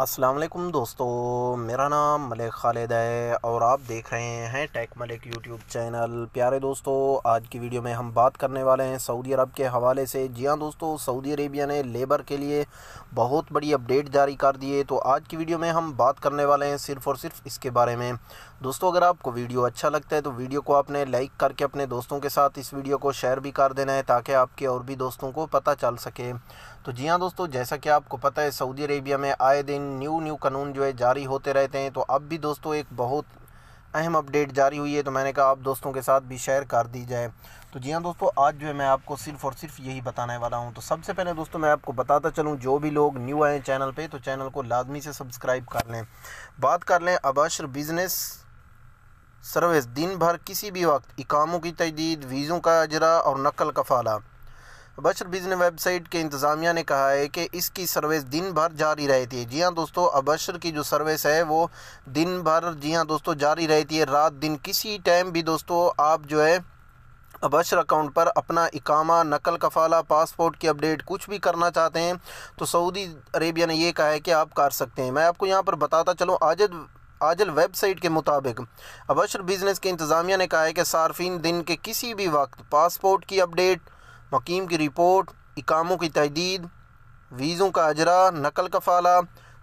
असलम दोस्तों मेरा नाम मलिक खालिद है और आप देख रहे हैं टेक मलिक यूट्यूब चैनल प्यारे दोस्तों आज की वीडियो में हम बात करने वाले हैं सऊदी अरब के हवाले से जी हाँ दोस्तों सऊदी अरेबिया ने लेबर के लिए बहुत बड़ी अपडेट जारी कर दी है तो आज की वीडियो में हम बात करने वाले हैं सिर्फ़ और सिर्फ इसके बारे में दोस्तों अगर आपको वीडियो अच्छा लगता है तो वीडियो को आपने लाइक करके अपने दोस्तों के साथ इस वीडियो को शेयर भी कर देना है ताकि आपके और भी दोस्तों को पता चल सके तो जी हाँ दोस्तों जैसा कि आपको पता है सऊदी अरेबिया में आए दिन न्यू न्यू कानून जो है जारी होते रहते हैं तो अब भी दोस्तों एक बहुत अहम अपडेट जारी हुई है तो मैंने कहा आप दोस्तों के साथ भी शेयर कर दी जाए तो जी हाँ दोस्तों आज जो है मैं आपको सिर्फ और सिर्फ यही बताने वाला हूँ तो सबसे पहले दोस्तों मैं आपको बताता चलूँ जो भी लोग न्यू आए चैनल पे तो चैनल को लाजमी से सब्सक्राइब कर लें बात कर लें अबाशर बिज़नेस सर्विस दिन भर किसी भी वक्त इकामों की तजदीद वीज़ों का अजरा और नकल का फाला अबशर बिजन वेबसाइट के इंतज़ामिया ने कहा है कि इसकी सर्विस दिन भर जारी रहती है जी हाँ दोस्तों अबशर की जो सर्विस है वो दिन भर जी हाँ दोस्तों जारी रहती है रात दिन किसी टाइम भी दोस्तों आप जो है अबशर अकाउंट पर अपना इकामा नकल कफाला पासपोर्ट की अपडेट कुछ भी करना चाहते हैं तो सऊदी अरेबिया ने यह कहा है कि आप कर सकते हैं मैं आपको यहाँ पर बताता चलूँ आज आजल वेबसाइट के मुताबिक अबशर बिजनेस के इंतज़ामिया ने कहा है कि सार्फिन दिन के किसी भी वक्त पासपोर्ट की अपडेट मकीम की रिपोर्ट इकामों की तहदीद वीज़ों का अजरा नकल कफाला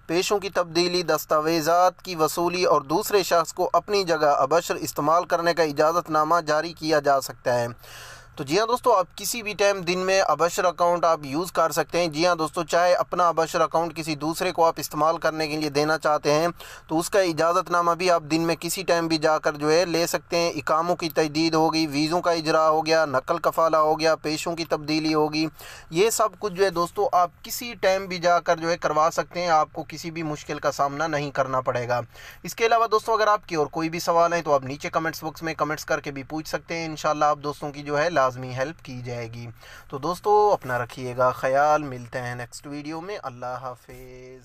पेशों की तब्दीली दस्तावेज़ा की वसूली और दूसरे शख्स को अपनी जगह अबशर इस्तेमाल करने का इजाज़तनामा जारी किया जा सकता है तो जी हाँ दोस्तों आप किसी भी टाइम दिन में अबशर अकाउंट आप यूज़ कर सकते हैं जी हाँ दोस्तों चाहे अपना अबशर अकाउंट किसी दूसरे को आप इस्तेमाल करने के लिए देना चाहते हैं तो उसका इजाज़तनामा भी आप दिन में किसी टाइम भी जाकर जो है ले सकते हैं इकामों की तजदीद होगी वीज़ों का इजरा हो गया नकल कफाला हो गया पेशों की तब्दीली होगी ये सब कुछ जो है दोस्तों आप किसी टाइम भी जाकर जो है करवा सकते हैं आपको किसी भी मुश्किल का सामना नहीं करना पड़ेगा इसके अलावा दोस्तों अगर आपकी और कोई भी सवाल हैं तो आप नीचे कमेंट्स बॉक्स में कमेंट्स करके भी पूछ सकते हैं इन आप दोस्तों की जो है लाजमी हेल्प की जाएगी तो दोस्तों अपना रखिएगा ख्याल मिलते हैं नेक्स्ट वीडियो में अल्लाह हाफिज़